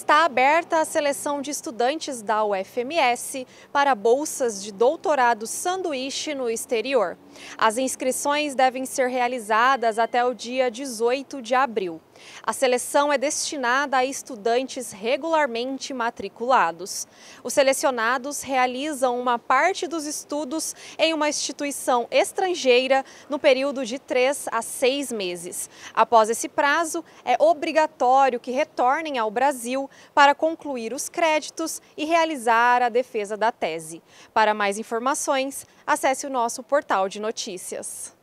está aberta a seleção de estudantes da UFMS para bolsas de doutorado sanduíche no exterior. As inscrições devem ser realizadas até o dia 18 de abril. A seleção é destinada a estudantes regularmente matriculados. Os selecionados realizam uma parte dos estudos em uma instituição estrangeira no período de três a seis meses. Após esse prazo, é obrigatório que retornem ao Brasil para concluir os créditos e realizar a defesa da tese. Para mais informações, acesse o nosso portal de notícias.